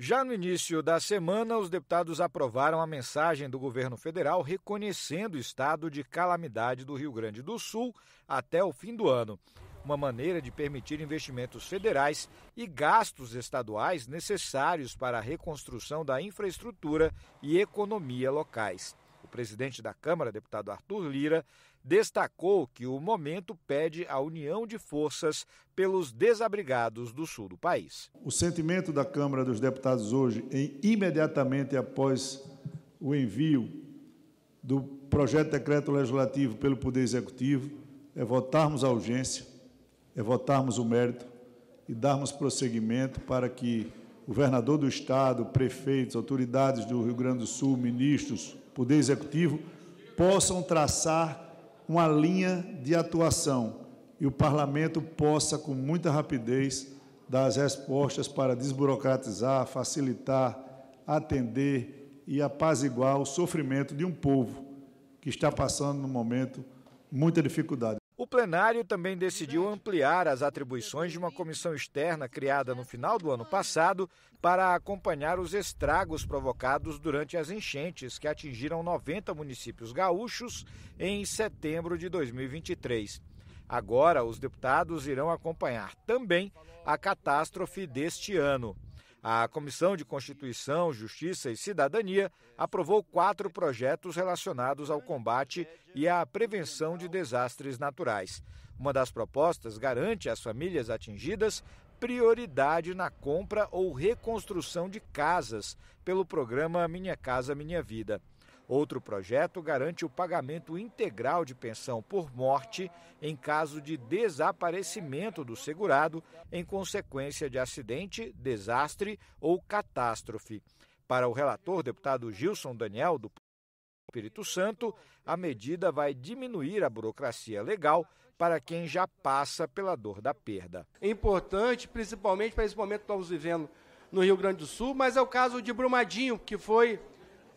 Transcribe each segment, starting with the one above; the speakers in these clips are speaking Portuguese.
Já no início da semana, os deputados aprovaram a mensagem do governo federal reconhecendo o estado de calamidade do Rio Grande do Sul até o fim do ano. Uma maneira de permitir investimentos federais e gastos estaduais necessários para a reconstrução da infraestrutura e economia locais. O presidente da Câmara, deputado Arthur Lira, destacou que o momento pede a união de forças pelos desabrigados do sul do país. O sentimento da Câmara dos Deputados hoje, em, imediatamente após o envio do projeto de decreto legislativo pelo Poder Executivo, é votarmos a urgência, é votarmos o mérito e darmos prosseguimento para que governador do Estado, prefeitos, autoridades do Rio Grande do Sul, ministros, Poder Executivo, possam traçar uma linha de atuação e o parlamento possa, com muita rapidez, dar as respostas para desburocratizar, facilitar, atender e apaziguar o sofrimento de um povo que está passando, no momento, muita dificuldade plenário também decidiu ampliar as atribuições de uma comissão externa criada no final do ano passado para acompanhar os estragos provocados durante as enchentes que atingiram 90 municípios gaúchos em setembro de 2023. Agora, os deputados irão acompanhar também a catástrofe deste ano. A Comissão de Constituição, Justiça e Cidadania aprovou quatro projetos relacionados ao combate e à prevenção de desastres naturais. Uma das propostas garante às famílias atingidas prioridade na compra ou reconstrução de casas pelo programa Minha Casa Minha Vida. Outro projeto garante o pagamento integral de pensão por morte em caso de desaparecimento do segurado em consequência de acidente, desastre ou catástrofe. Para o relator, deputado Gilson Daniel, do Espírito Santo, a medida vai diminuir a burocracia legal para quem já passa pela dor da perda. É importante, principalmente para esse momento que estamos vivendo no Rio Grande do Sul, mas é o caso de Brumadinho, que foi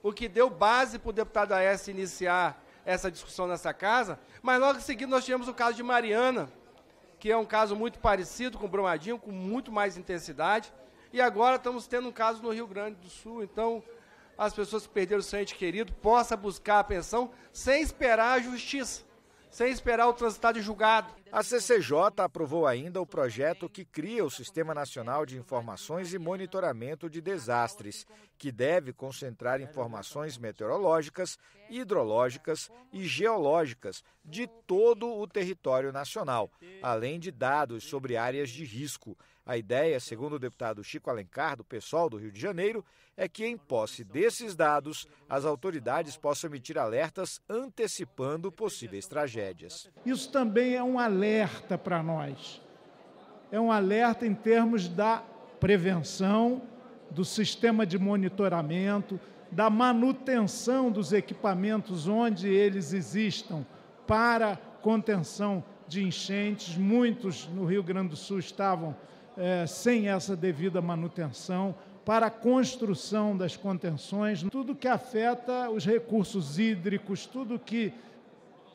o que deu base para o deputado Aécio iniciar essa discussão nessa casa, mas logo em seguida nós tivemos o caso de Mariana, que é um caso muito parecido com o Brumadinho, com muito mais intensidade, e agora estamos tendo um caso no Rio Grande do Sul, então as pessoas que perderam o seu ente querido possam buscar a pensão sem esperar a justiça, sem esperar o transitado de julgado. A CCJ aprovou ainda o projeto que cria o Sistema Nacional de Informações e Monitoramento de Desastres, que deve concentrar informações meteorológicas, hidrológicas e geológicas de todo o território nacional, além de dados sobre áreas de risco. A ideia, segundo o deputado Chico Alencar, do PSOL do Rio de Janeiro, é que, em posse desses dados, as autoridades possam emitir alertas antecipando possíveis tragédias. Isso também é um alerta alerta para nós. É um alerta em termos da prevenção, do sistema de monitoramento, da manutenção dos equipamentos onde eles existam para contenção de enchentes. Muitos no Rio Grande do Sul estavam eh, sem essa devida manutenção, para a construção das contenções, tudo que afeta os recursos hídricos, tudo que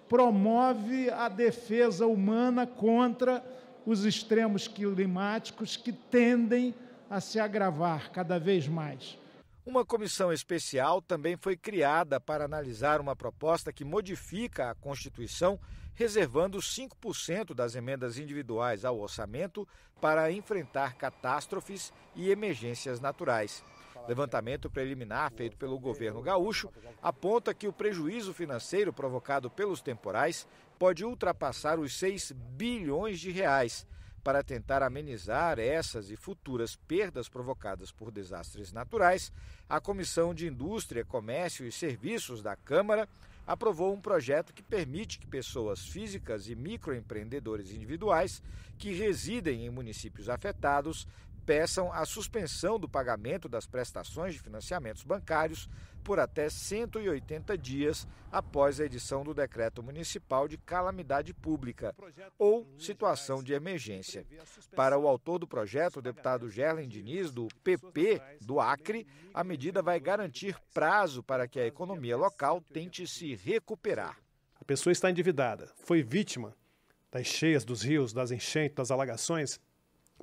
promove a defesa humana contra os extremos climáticos que tendem a se agravar cada vez mais. Uma comissão especial também foi criada para analisar uma proposta que modifica a Constituição, reservando 5% das emendas individuais ao orçamento para enfrentar catástrofes e emergências naturais. Levantamento preliminar feito pelo governo gaúcho aponta que o prejuízo financeiro provocado pelos temporais pode ultrapassar os 6 bilhões de reais. Para tentar amenizar essas e futuras perdas provocadas por desastres naturais, a Comissão de Indústria, Comércio e Serviços da Câmara aprovou um projeto que permite que pessoas físicas e microempreendedores individuais que residem em municípios afetados peçam a suspensão do pagamento das prestações de financiamentos bancários por até 180 dias após a edição do decreto municipal de calamidade pública ou situação de emergência. Para o autor do projeto, o deputado Gerlen Diniz, do PP do Acre, a medida vai garantir prazo para que a economia local tente se recuperar. A pessoa está endividada, foi vítima das cheias dos rios, das enchentes, das alagações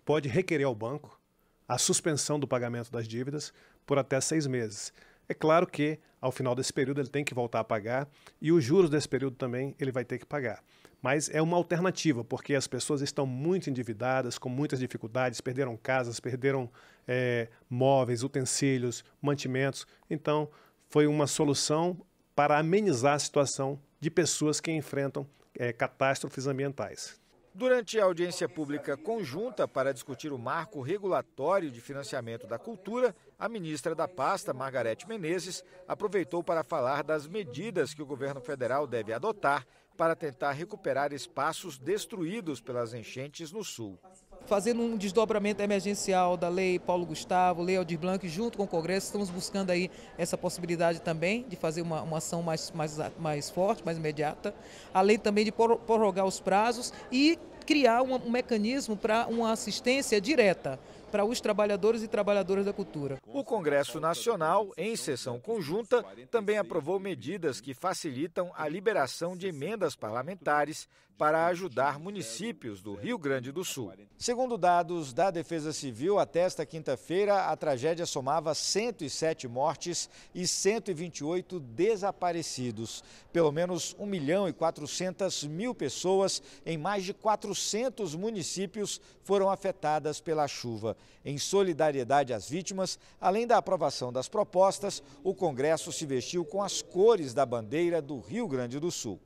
pode requerer ao banco a suspensão do pagamento das dívidas por até seis meses. É claro que, ao final desse período, ele tem que voltar a pagar e os juros desse período também ele vai ter que pagar. Mas é uma alternativa, porque as pessoas estão muito endividadas, com muitas dificuldades, perderam casas, perderam é, móveis, utensílios, mantimentos. Então, foi uma solução para amenizar a situação de pessoas que enfrentam é, catástrofes ambientais. Durante a audiência pública conjunta para discutir o marco regulatório de financiamento da cultura, a ministra da pasta, Margarete Menezes, aproveitou para falar das medidas que o governo federal deve adotar para tentar recuperar espaços destruídos pelas enchentes no sul fazendo um desdobramento emergencial da lei Paulo Gustavo, lei Aldir Blanc, junto com o Congresso, estamos buscando aí essa possibilidade também de fazer uma, uma ação mais, mais, mais forte, mais imediata, além também de prorrogar os prazos e criar um, um mecanismo para uma assistência direta para os trabalhadores e trabalhadoras da cultura. O Congresso Nacional, em sessão conjunta, também aprovou medidas que facilitam a liberação de emendas parlamentares para ajudar municípios do Rio Grande do Sul. Segundo dados da Defesa Civil, até esta quinta-feira, a tragédia somava 107 mortes e 128 desaparecidos. Pelo menos 1 milhão e 400 mil pessoas em mais de 400 400 municípios foram afetadas pela chuva. Em solidariedade às vítimas, além da aprovação das propostas, o Congresso se vestiu com as cores da bandeira do Rio Grande do Sul.